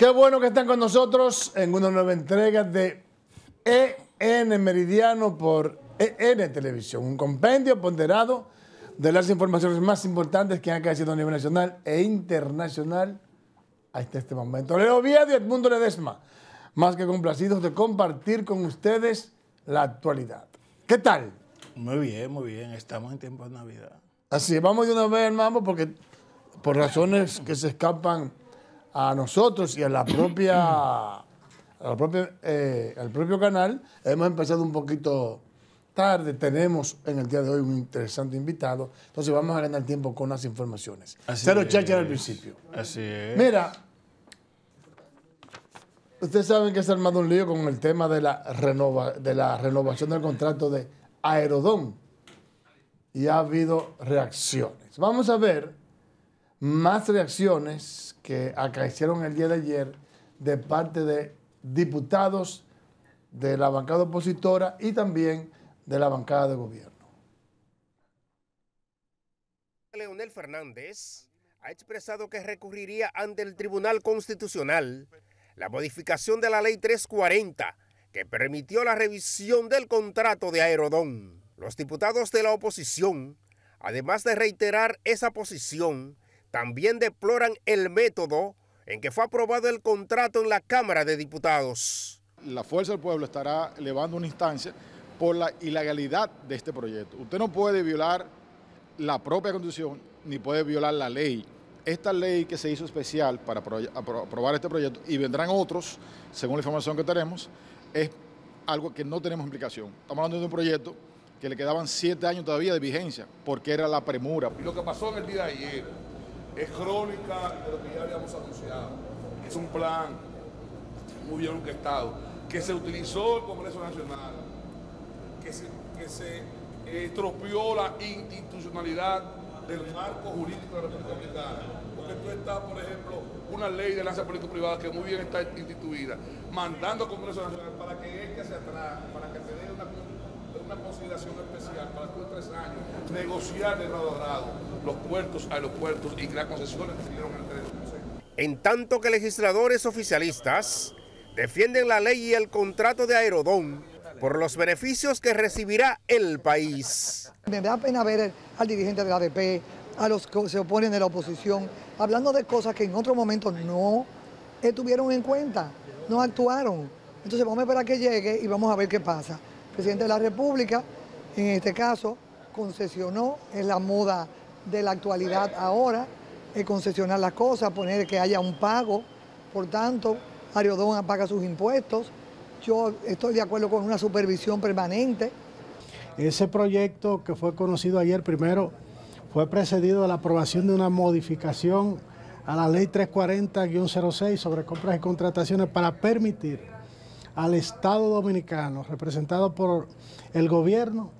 Qué bueno que están con nosotros en una nueva entrega de EN Meridiano por EN Televisión, un compendio ponderado de las informaciones más importantes que han crecido a nivel nacional e internacional hasta este momento. Leo Viedo y Edmundo Ledesma, más que complacidos de compartir con ustedes la actualidad. ¿Qué tal? Muy bien, muy bien. Estamos en tiempo de Navidad. Así, vamos de una vez, hermano, porque por razones que se escapan a nosotros y a la propia, eh, al propio, canal. Hemos empezado un poquito tarde. Tenemos en el día de hoy un interesante invitado. Entonces vamos a ganar tiempo con las informaciones. Cero chacha al principio. Así es. Mira, ustedes saben que se ha armado un lío con el tema de la renovación del contrato de Aerodón. Y ha habido reacciones. Vamos a ver más reacciones que acaecieron el día de ayer de parte de diputados de la bancada opositora y también de la bancada de gobierno. Leonel Fernández ha expresado que recurriría ante el Tribunal Constitucional la modificación de la Ley 340 que permitió la revisión del contrato de Aerodón. Los diputados de la oposición, además de reiterar esa posición, también deploran el método en que fue aprobado el contrato en la Cámara de Diputados. La Fuerza del Pueblo estará elevando una instancia por la ilegalidad de este proyecto. Usted no puede violar la propia Constitución ni puede violar la ley. Esta ley que se hizo especial para aprobar este proyecto, y vendrán otros, según la información que tenemos, es algo que no tenemos implicación. Estamos hablando de un proyecto que le quedaban siete años todavía de vigencia, porque era la premura. Y lo que pasó en el día de ayer, es crónica de lo que ya habíamos anunciado. Es un plan muy bien estado, que se utilizó el Congreso Nacional, que se, que eh, estropeó la institucionalidad del marco jurídico de la República Dominicana. Porque tú estás, por ejemplo, una ley de lanza política privada que muy bien está instituida, mandando al Congreso Nacional para que este se atrás, para que se dé una una consideración especial para estos tres años, negociar de grado a los puertos, aeropuertos y las concesiones que se dieron En tanto que legisladores oficialistas defienden la ley y el contrato de Aerodón por los beneficios que recibirá el país. Me da pena ver al dirigente de la ADP, a los que se oponen de la oposición, hablando de cosas que en otro momento no tuvieron en cuenta, no actuaron. Entonces vamos a esperar que llegue y vamos a ver qué pasa presidente de la República, en este caso, concesionó, en la moda de la actualidad ahora, es concesionar las cosas, poner que haya un pago, por tanto, Ariodón paga sus impuestos, yo estoy de acuerdo con una supervisión permanente. Ese proyecto que fue conocido ayer primero fue precedido de la aprobación de una modificación a la ley 340-06 sobre compras y contrataciones para permitir al Estado Dominicano, representado por el gobierno,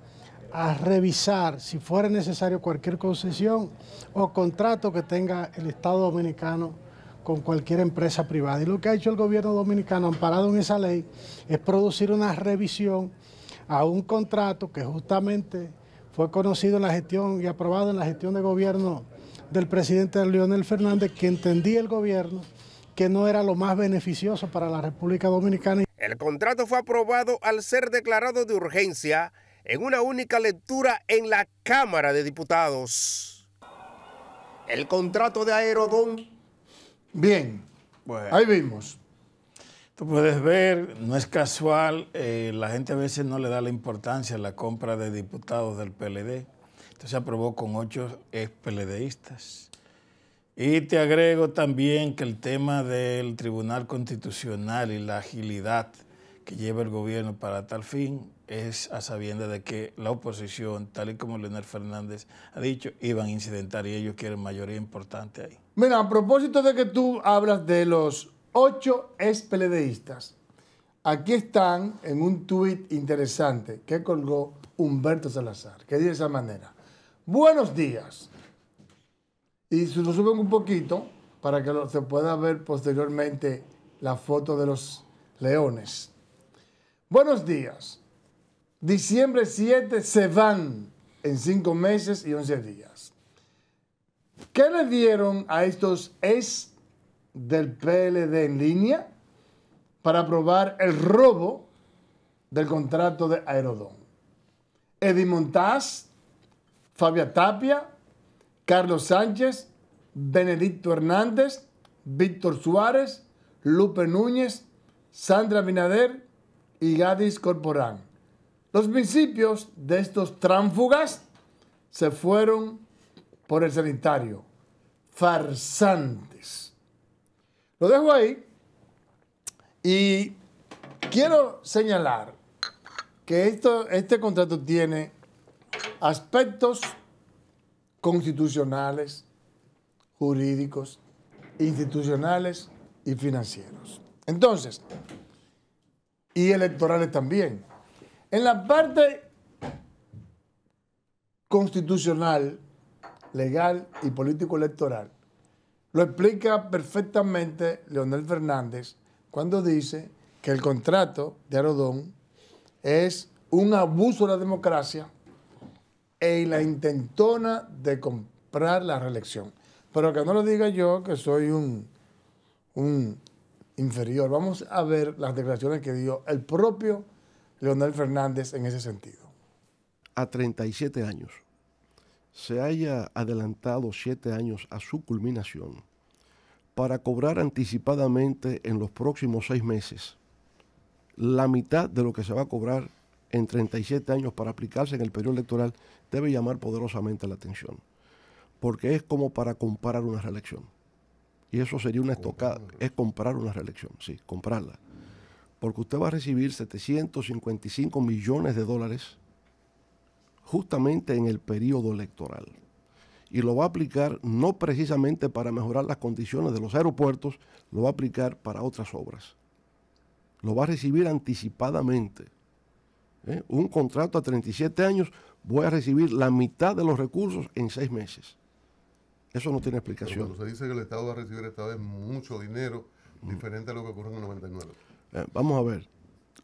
a revisar si fuera necesario cualquier concesión o contrato que tenga el Estado Dominicano con cualquier empresa privada. Y lo que ha hecho el gobierno dominicano, amparado en esa ley, es producir una revisión a un contrato que justamente fue conocido en la gestión y aprobado en la gestión de gobierno del presidente Leonel Fernández, que entendía el gobierno que no era lo más beneficioso para la República Dominicana. El contrato fue aprobado al ser declarado de urgencia en una única lectura en la Cámara de Diputados. El contrato de Aerodón. Bien, ahí vimos. Tú puedes ver, no es casual, eh, la gente a veces no le da la importancia a la compra de diputados del PLD. Entonces se aprobó con ocho ex PLDistas. Y te agrego también que el tema del Tribunal Constitucional y la agilidad que lleva el gobierno para tal fin es a sabienda de que la oposición, tal y como Leonel Fernández ha dicho, iban a incidentar y ellos quieren mayoría importante ahí. Mira, a propósito de que tú hablas de los ocho ex aquí están en un tuit interesante que colgó Humberto Salazar, que dice de esa manera. Buenos días y lo suben un poquito para que se pueda ver posteriormente la foto de los leones. Buenos días. Diciembre 7 se van en 5 meses y 11 días. ¿Qué le dieron a estos ex del PLD en línea para probar el robo del contrato de Aerodón? Eddie Montaz, Fabia Tapia, Carlos Sánchez, Benedicto Hernández, Víctor Suárez, Lupe Núñez, Sandra Binader y Gadis Corporán. Los principios de estos tránfugas se fueron por el sanitario. Farsantes. Lo dejo ahí y quiero señalar que esto, este contrato tiene aspectos constitucionales, jurídicos, institucionales y financieros. Entonces, y electorales también. En la parte constitucional, legal y político-electoral, lo explica perfectamente Leonel Fernández cuando dice que el contrato de Arodón es un abuso de la democracia en la intentona de comprar la reelección. Pero que no lo diga yo, que soy un, un inferior. Vamos a ver las declaraciones que dio el propio Leonel Fernández en ese sentido. A 37 años, se haya adelantado 7 años a su culminación para cobrar anticipadamente en los próximos 6 meses la mitad de lo que se va a cobrar en 37 años para aplicarse en el periodo electoral debe llamar poderosamente la atención, porque es como para comprar una reelección. Y eso sería una estocada, es comprar una reelección, sí, comprarla. Porque usted va a recibir 755 millones de dólares justamente en el periodo electoral. Y lo va a aplicar no precisamente para mejorar las condiciones de los aeropuertos, lo va a aplicar para otras obras. Lo va a recibir anticipadamente ¿eh? un contrato a 37 años, voy a recibir la mitad de los recursos en seis meses. Eso no tiene explicación. cuando se dice que el Estado va a recibir esta vez mucho dinero, mm. diferente a lo que ocurrió en el 99. Eh, vamos a ver.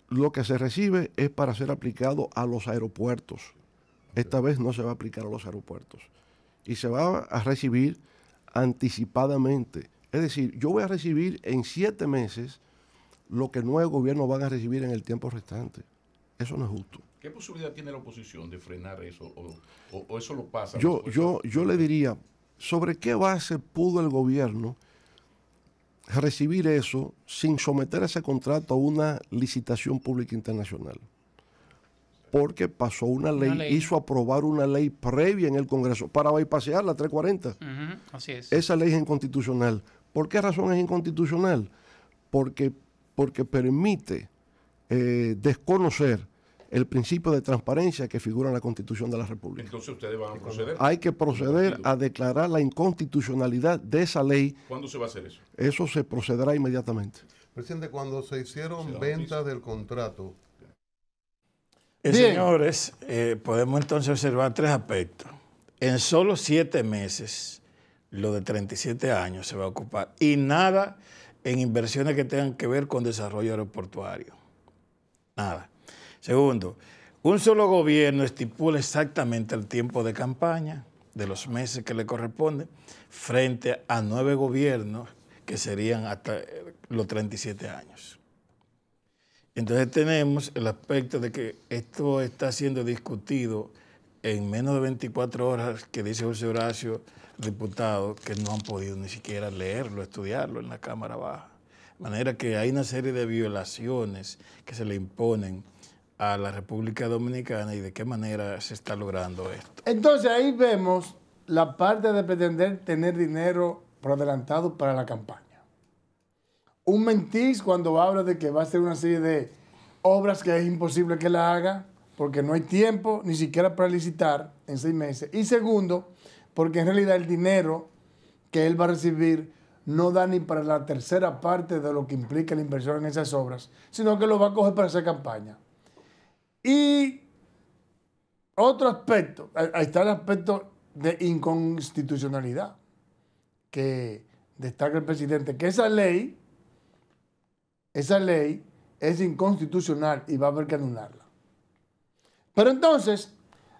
Lo que se recibe es para ser aplicado a los aeropuertos. Esta vez no se va a aplicar a los aeropuertos. Y se va a recibir anticipadamente. Es decir, yo voy a recibir en siete meses lo que nuevo gobierno van a recibir en el tiempo restante. Eso no es justo. ¿Qué posibilidad tiene la oposición de frenar eso? ¿O, eso lo pasa? Yo, yo, yo le diría, ¿sobre qué base pudo el gobierno recibir eso sin someter ese contrato a una licitación pública internacional? Porque pasó una ley, hizo aprobar una ley previa en el Congreso para bypassear la 340. así es. Esa ley es inconstitucional. ¿Por qué razón es inconstitucional? Porque, porque permite eh, desconocer el principio de transparencia que figura en la Constitución de la República. Entonces ustedes van a proceder. Hay que proceder a declarar la inconstitucionalidad de esa ley. ¿Cuándo se va a hacer eso? Eso se procederá inmediatamente. Presidente, cuando se hicieron ventas del contrato. Eh, señores, eh, podemos entonces observar tres aspectos. En solo siete meses, lo de 37 años se va a ocupar y nada en inversiones que tengan que ver con desarrollo aeroportuario. Nada. Segundo, un solo gobierno estipula exactamente el tiempo de campaña de los meses que le corresponde frente a nueve gobiernos que serían hasta eh, los 37 años. Entonces tenemos el aspecto de que esto está siendo discutido en menos de 24 horas que dice José Horacio, diputado, que no han podido ni siquiera leerlo, estudiarlo en la Cámara Baja. De manera que hay una serie de violaciones que se le imponen a la República Dominicana y de qué manera se está logrando esto. Entonces ahí vemos la parte de pretender tener dinero por adelantado para la campaña. Un mentís cuando habla de que va a ser una serie de obras que es imposible que la haga porque no hay tiempo ni siquiera para licitar en seis meses. Y segundo, porque en realidad el dinero que él va a recibir no da ni para la tercera parte de lo que implica la inversión en esas obras, sino que lo va a coger para hacer campaña. Y otro aspecto, ahí está el aspecto de inconstitucionalidad que destaca el presidente, que esa ley, esa ley es inconstitucional y va a haber que anularla. Pero entonces,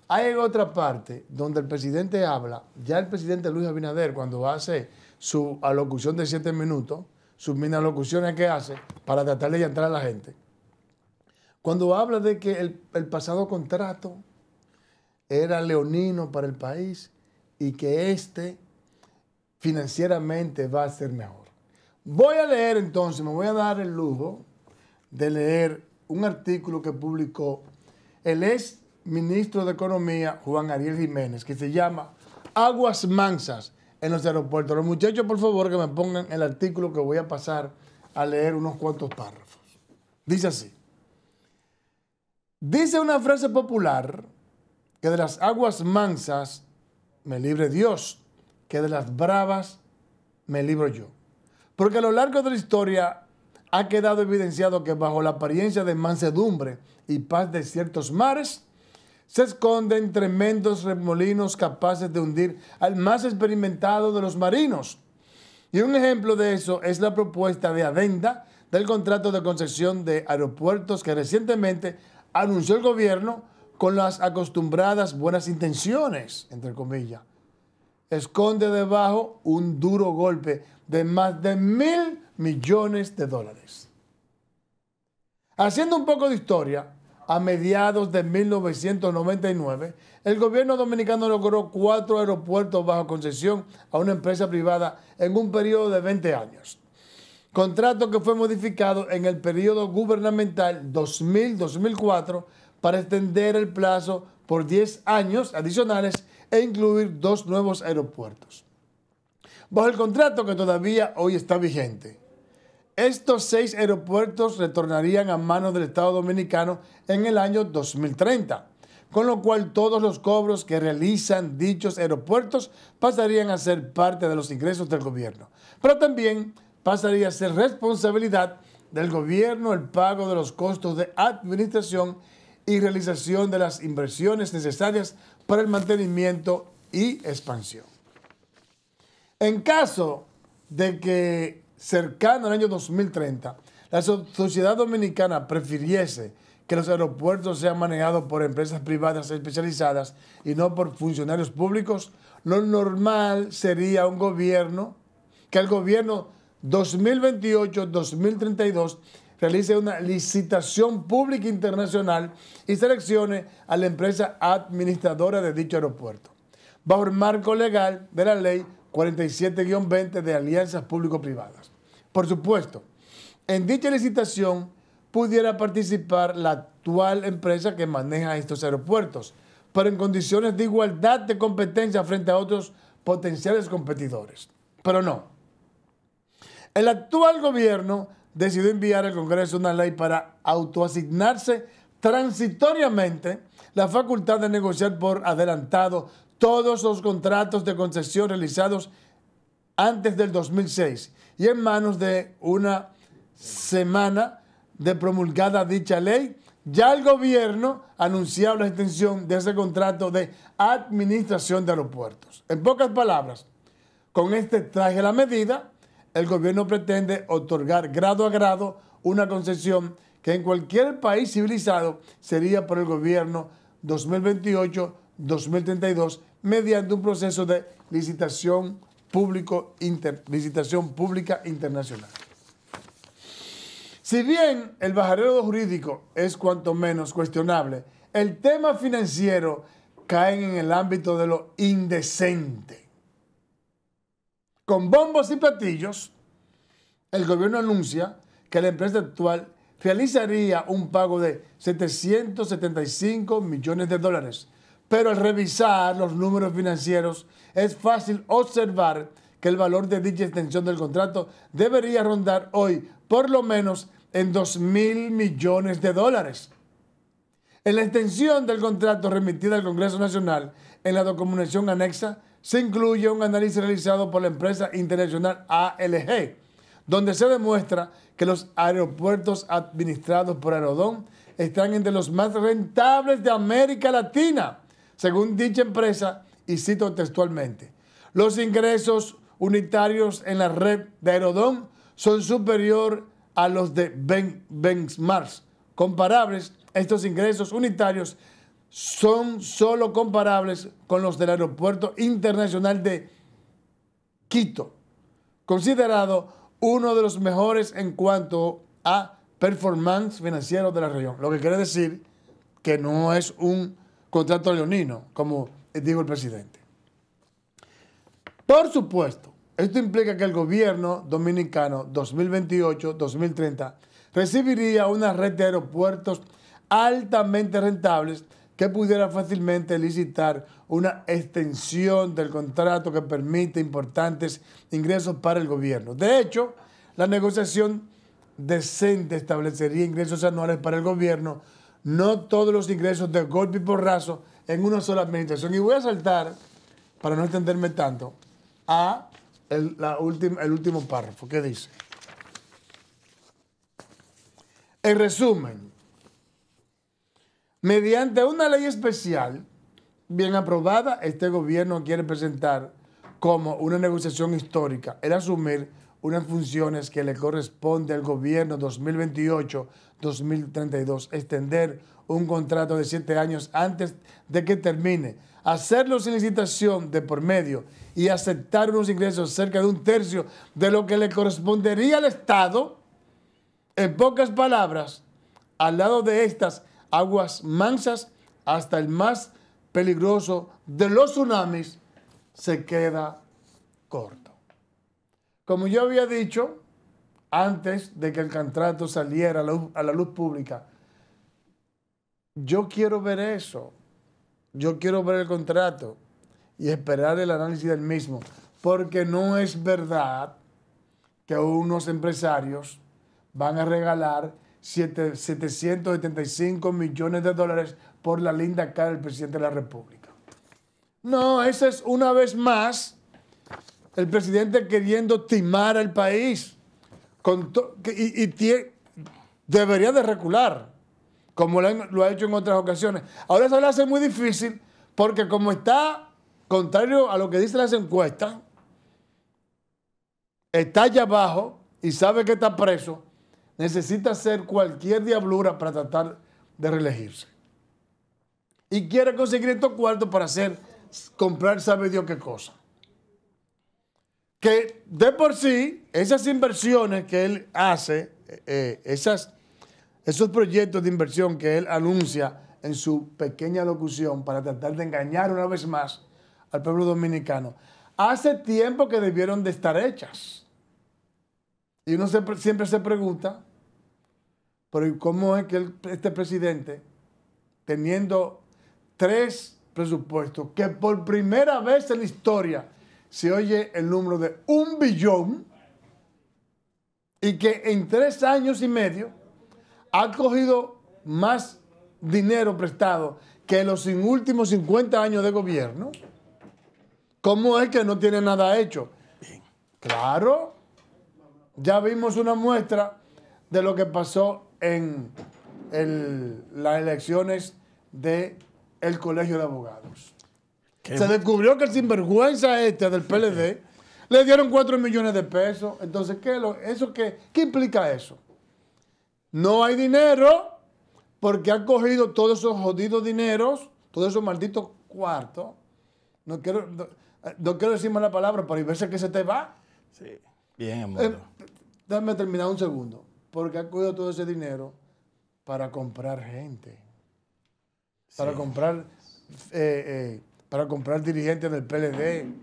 hay otra parte donde el presidente habla, ya el presidente Luis Abinader, cuando hace su alocución de siete minutos, sus mini que hace para tratar de entrar a la gente. Cuando habla de que el, el pasado contrato era leonino para el país y que este financieramente va a ser mejor. Voy a leer entonces, me voy a dar el lujo de leer un artículo que publicó el ex ministro de Economía Juan Ariel Jiménez, que se llama Aguas Mansas, en los aeropuertos. Los muchachos, por favor, que me pongan el artículo que voy a pasar a leer unos cuantos párrafos. Dice así. Dice una frase popular que de las aguas mansas me libre Dios, que de las bravas me libro yo. Porque a lo largo de la historia ha quedado evidenciado que bajo la apariencia de mansedumbre y paz de ciertos mares, se esconden tremendos remolinos capaces de hundir al más experimentado de los marinos. Y un ejemplo de eso es la propuesta de adenda del contrato de concesión de aeropuertos que recientemente anunció el gobierno con las acostumbradas buenas intenciones, entre comillas. Esconde debajo un duro golpe de más de mil millones de dólares. Haciendo un poco de historia, a mediados de 1999, el gobierno dominicano logró cuatro aeropuertos bajo concesión a una empresa privada en un periodo de 20 años. Contrato que fue modificado en el periodo gubernamental 2000-2004 para extender el plazo por 10 años adicionales e incluir dos nuevos aeropuertos. Bajo el contrato que todavía hoy está vigente, estos seis aeropuertos retornarían a manos del Estado Dominicano en el año 2030, con lo cual todos los cobros que realizan dichos aeropuertos pasarían a ser parte de los ingresos del gobierno, pero también pasaría a ser responsabilidad del gobierno el pago de los costos de administración y realización de las inversiones necesarias para el mantenimiento y expansión. En caso de que cercano al año 2030, la sociedad dominicana prefiriese que los aeropuertos sean manejados por empresas privadas especializadas y no por funcionarios públicos, lo normal sería un gobierno, que el gobierno 2028-2032 realice una licitación pública internacional y seleccione a la empresa administradora de dicho aeropuerto, bajo el marco legal de la ley 47-20 de alianzas público-privadas. Por supuesto, en dicha licitación pudiera participar la actual empresa que maneja estos aeropuertos, pero en condiciones de igualdad de competencia frente a otros potenciales competidores. Pero no. El actual gobierno decidió enviar al Congreso una ley para autoasignarse transitoriamente la facultad de negociar por adelantado todos los contratos de concesión realizados antes del 2006 y en manos de una semana de promulgada dicha ley, ya el gobierno anunciaba la extensión de ese contrato de administración de aeropuertos. En pocas palabras, con este traje la medida, el gobierno pretende otorgar grado a grado una concesión que en cualquier país civilizado sería por el gobierno 2028 2032 mediante un proceso de licitación, público licitación pública internacional. Si bien el bajarero jurídico es cuanto menos cuestionable, el tema financiero cae en el ámbito de lo indecente. Con bombos y platillos, el gobierno anuncia que la empresa actual realizaría un pago de 775 millones de dólares pero al revisar los números financieros es fácil observar que el valor de dicha extensión del contrato debería rondar hoy por lo menos en 2 mil millones de dólares. En la extensión del contrato remitida al Congreso Nacional en la documentación anexa se incluye un análisis realizado por la empresa internacional ALG, donde se demuestra que los aeropuertos administrados por Aerodón están entre los más rentables de América Latina. Según dicha empresa, y cito textualmente, los ingresos unitarios en la red de Aerodón son superior a los de ben Benchmarks. Comparables, estos ingresos unitarios son solo comparables con los del Aeropuerto Internacional de Quito, considerado uno de los mejores en cuanto a performance financiero de la región. Lo que quiere decir que no es un contrato leonino, como eh, dijo el presidente. Por supuesto, esto implica que el gobierno dominicano 2028-2030 recibiría una red de aeropuertos altamente rentables que pudiera fácilmente licitar una extensión del contrato que permite importantes ingresos para el gobierno. De hecho, la negociación decente establecería ingresos anuales para el gobierno no todos los ingresos de golpe y porrazo en una sola administración. Y voy a saltar, para no extenderme tanto, a la el último párrafo. ¿Qué dice? En resumen, mediante una ley especial, bien aprobada, este gobierno quiere presentar como una negociación histórica el asumir unas funciones que le corresponde al gobierno 2028-2032, extender un contrato de siete años antes de que termine, hacerlo sin licitación de por medio y aceptar unos ingresos cerca de un tercio de lo que le correspondería al Estado, en pocas palabras, al lado de estas aguas mansas hasta el más peligroso de los tsunamis, se queda corto. Como yo había dicho, antes de que el contrato saliera a la, luz, pública, yo quiero ver eso. Yo quiero ver el contrato y esperar el análisis del mismo. Porque no es verdad que unos empresarios van a regalar 7, 775 millones de dólares por la linda cara del presidente de la República. No, esa es una vez más el presidente queriendo timar al país y, debería de recular, como lo, ha hecho en otras ocasiones. Ahora eso le hace muy difícil porque como está contrario a lo que dicen las encuestas, está allá abajo y sabe que está preso, necesita hacer cualquier diablura para tratar de reelegirse. Y quiere conseguir estos cuartos para hacer, comprar sabe Dios qué cosa que de por sí, esas inversiones que él hace, eh, eh, esas, esos proyectos de inversión que él anuncia en su pequeña locución para tratar de engañar una vez más al pueblo dominicano, hace tiempo que debieron de estar hechas. Y uno siempre se pregunta, pero ¿cómo es que este presidente, teniendo tres presupuestos, que por primera vez en la historia se oye el número de un billón y que en tres años y medio ha cogido más dinero prestado que los últimos 50 años de gobierno, ¿cómo es que no tiene nada hecho? Claro, ya vimos una muestra de lo que pasó en las elecciones del el Colegio de Abogados se descubrió que el sinvergüenza este del PLD le dieron 4 millones de pesos. Entonces, ¿qué, eso qué, implica eso? No hay dinero porque ha cogido todos esos jodidos dineros, todos esos malditos cuartos. No quiero, no, eh, quiero decir la palabra, pero hay veces que se te va. Sí. Bien, em, amor. Eh, terminar un segundo. Porque ha cogido todo ese dinero para comprar gente. Para comprar eh, eh, para comprar dirigentes del PLD,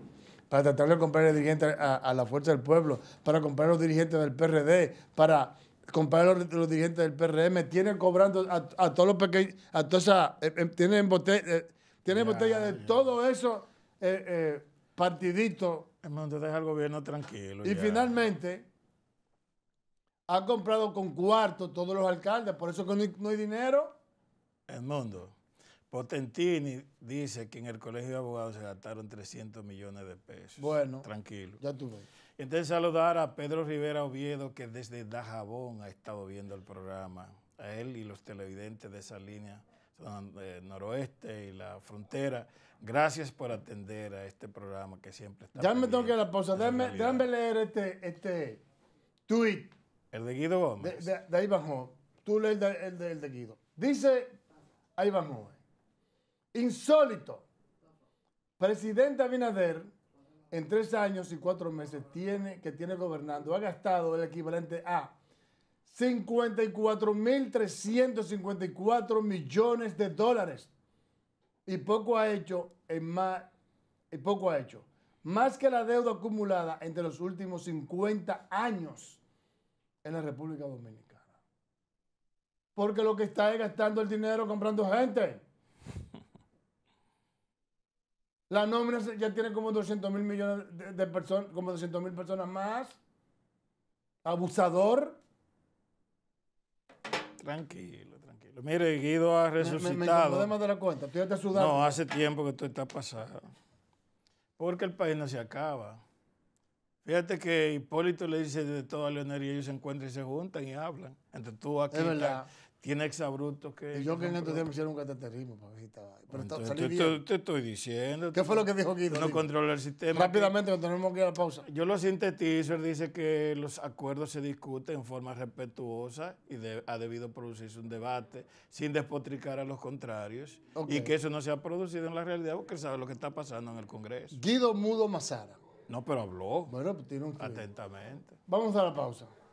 para tratar de comprar dirigentes a, la Fuerza del Pueblo, para comprar los dirigentes del PRD, para comprar los, dirigentes del PRM. tienen cobrando a, todos los pequeños, a toda eh, eh, tiene eh, botella, de todo eso eh, partidito. Hermano, te deja el gobierno tranquilo. Y finalmente ha comprado con cuarto todos los alcaldes, por eso que no hay, no hay dinero. El mundo. Potentini dice que en el Colegio de Abogados se gastaron 300 millones de pesos. Bueno. Tranquilo. Ya tuve. Entonces saludar a Pedro Rivera Oviedo, que desde Dajabón ha estado viendo el programa. A él y los televidentes de esa línea eh, noroeste y la frontera. Gracias por atender a este programa que siempre está. Ya me tengo que ir a la pausa. Déjame, leer este, este tweet. El de Guido Gómez. De, ahí bajó. Tú lees el de, de, Guido. Dice ahí bajó. Insólito. Presidente Abinader, en tres años y cuatro meses tiene, que tiene gobernando, ha gastado el equivalente a 54.354 millones de dólares. Y poco ha hecho más, y poco ha hecho. Más que la deuda acumulada entre los últimos 50 años en la República Dominicana. Porque lo que está es gastando el dinero comprando gente. La nómina ya tiene como 200 mil millones de, personas, como 200 mil personas más. Abusador. Tranquilo, tranquilo. Mire, Guido ha resucitado. Me, me, de la cuenta. No, hace tiempo que esto está pasado. Porque el país no se acaba. Fíjate que Hipólito le dice de todo a Leonel y ellos se encuentran y se juntan y hablan. Entre tú aquí, es tiene exabrupto que. Y yo que en estos días me hicieron un cateterismo para visitar. Pero te, estoy diciendo. ¿Qué fue lo que dijo Guido? No controla el sistema. Rápidamente, tenemos que ir a la pausa. Yo lo sintetizo, él dice que los acuerdos se discuten en forma respetuosa y ha debido producirse un debate sin despotricar a los contrarios y que eso no se ha producido en la realidad porque él sabe lo que está pasando en el Congreso. Guido Mudo Mazara. No, pero habló. Bueno, pues tiene un. Atentamente. Vamos a la pausa.